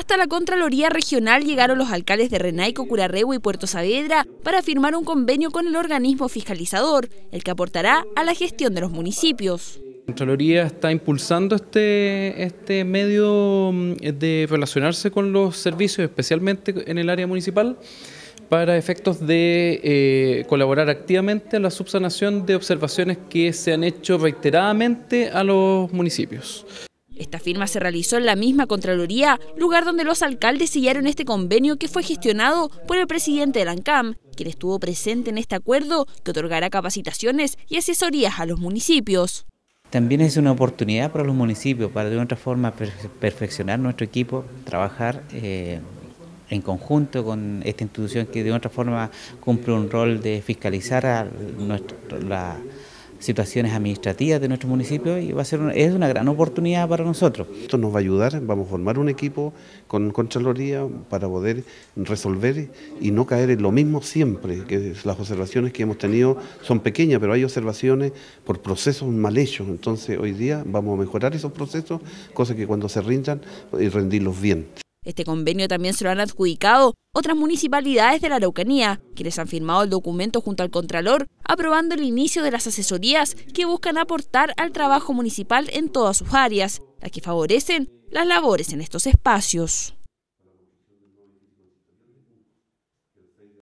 Hasta la Contraloría Regional llegaron los alcaldes de Renaico, Curarrehue y Puerto Saavedra para firmar un convenio con el organismo fiscalizador, el que aportará a la gestión de los municipios. La Contraloría está impulsando este, este medio mm, de relacionarse con los servicios, especialmente en el área municipal, para efectos de eh, colaborar activamente en la subsanación de observaciones que se han hecho reiteradamente a los municipios. Esta firma se realizó en la misma Contraloría, lugar donde los alcaldes sellaron este convenio que fue gestionado por el presidente del ANCAM, quien estuvo presente en este acuerdo que otorgará capacitaciones y asesorías a los municipios. También es una oportunidad para los municipios para de otra forma perfeccionar nuestro equipo, trabajar eh, en conjunto con esta institución que de otra forma cumple un rol de fiscalizar a la situaciones administrativas de nuestro municipio y va a ser es una gran oportunidad para nosotros. Esto nos va a ayudar, vamos a formar un equipo con Contraloría para poder resolver y no caer en lo mismo siempre, que las observaciones que hemos tenido son pequeñas, pero hay observaciones por procesos mal hechos, entonces hoy día vamos a mejorar esos procesos, cosas que cuando se rindan, eh, rendirlos bien. Este convenio también se lo han adjudicado otras municipalidades de la Araucanía, quienes han firmado el documento junto al Contralor, aprobando el inicio de las asesorías que buscan aportar al trabajo municipal en todas sus áreas, las que favorecen las labores en estos espacios.